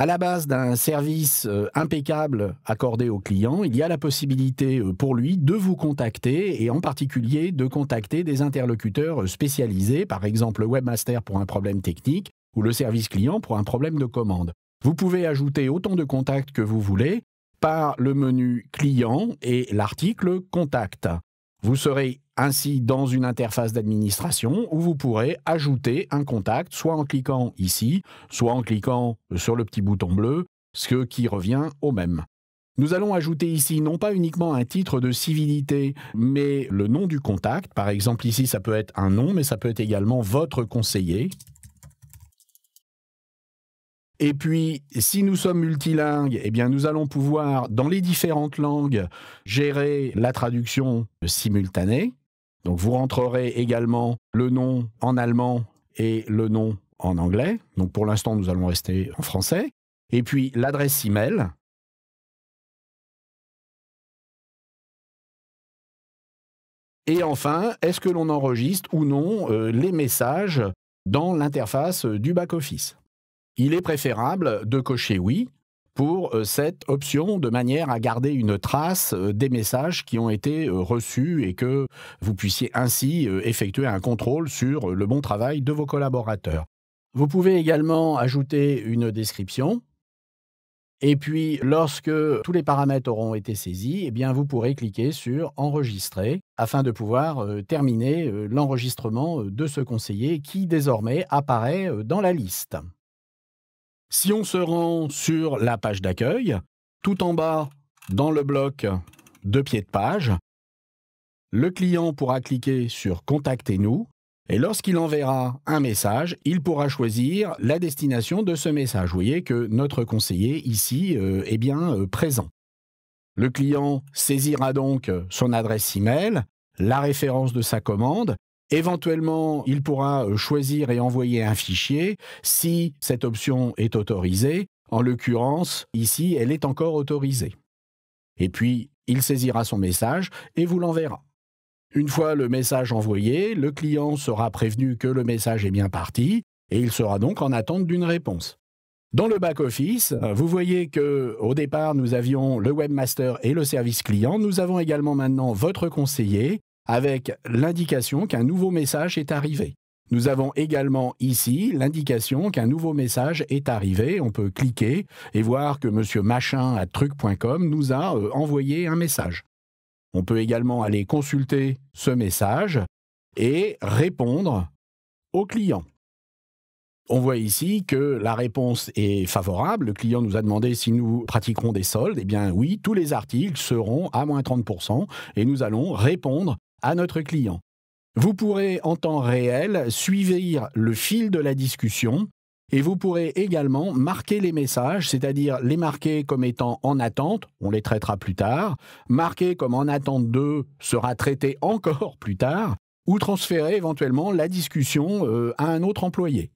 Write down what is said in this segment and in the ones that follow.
à la base d'un service euh, impeccable accordé au client, il y a la possibilité euh, pour lui de vous contacter et en particulier de contacter des interlocuteurs spécialisés, par exemple le webmaster pour un problème technique ou le service client pour un problème de commande. Vous pouvez ajouter autant de contacts que vous voulez par le menu client et l'article contact. Vous serez ainsi dans une interface d'administration où vous pourrez ajouter un contact, soit en cliquant ici, soit en cliquant sur le petit bouton bleu, ce qui revient au même. Nous allons ajouter ici non pas uniquement un titre de civilité, mais le nom du contact. Par exemple, ici, ça peut être un nom, mais ça peut être également votre conseiller. Et puis, si nous sommes multilingues, eh bien, nous allons pouvoir, dans les différentes langues, gérer la traduction simultanée. Donc vous rentrerez également le nom en allemand et le nom en anglais. Donc pour l'instant, nous allons rester en français. Et puis l'adresse e-mail. Et enfin, est-ce que l'on enregistre ou non euh, les messages dans l'interface du back-office Il est préférable de cocher oui pour euh, cette option de manière à garder une trace euh, des messages qui ont été euh, reçus et que vous puissiez ainsi effectuer un contrôle sur le bon travail de vos collaborateurs. Vous pouvez également ajouter une description. Et puis, lorsque tous les paramètres auront été saisis, eh bien, vous pourrez cliquer sur Enregistrer afin de pouvoir terminer l'enregistrement de ce conseiller qui désormais apparaît dans la liste. Si on se rend sur la page d'accueil, tout en bas, dans le bloc de pied de page, le client pourra cliquer sur Contactez-nous et lorsqu'il enverra un message, il pourra choisir la destination de ce message. Vous voyez que notre conseiller ici euh, est bien euh, présent. Le client saisira donc son adresse email, la référence de sa commande Éventuellement, il pourra euh, choisir et envoyer un fichier si cette option est autorisée. En l'occurrence, ici, elle est encore autorisée. Et puis, il saisira son message et vous l'enverra. Une fois le message envoyé, le client sera prévenu que le message est bien parti et il sera donc en attente d'une réponse. Dans le back-office, euh, vous voyez que au départ, nous avions le webmaster et le service client. Nous avons également maintenant votre conseiller avec l'indication qu'un nouveau message est arrivé. Nous avons également ici l'indication qu'un nouveau message est arrivé. On peut cliquer et voir que monsieur machin à truc.com nous a euh, envoyé un message. On peut également aller consulter ce message et répondre au client. On voit ici que la réponse est favorable. Le client nous a demandé si nous pratiquerons des soldes. Eh bien oui, tous les articles seront à moins 30% et nous allons répondre à notre client. Vous pourrez en temps réel suivre le fil de la discussion et vous pourrez également marquer les messages, c'est-à-dire les marquer comme étant en attente, on les traitera plus tard, marquer comme en attente 2 sera traité encore plus tard, ou transférer éventuellement la discussion euh, à un autre employé.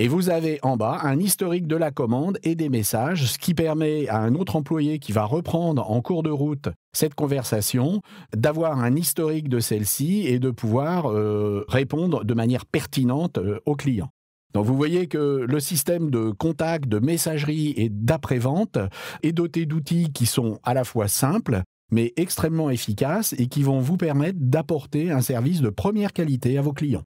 Et vous avez en bas un historique de la commande et des messages, ce qui permet à un autre employé qui va reprendre en cours de route cette conversation d'avoir un historique de celle-ci et de pouvoir euh, répondre de manière pertinente euh, au client. Donc vous voyez que le système de contact, de messagerie et d'après-vente est doté d'outils qui sont à la fois simples, mais extrêmement efficaces et qui vont vous permettre d'apporter un service de première qualité à vos clients.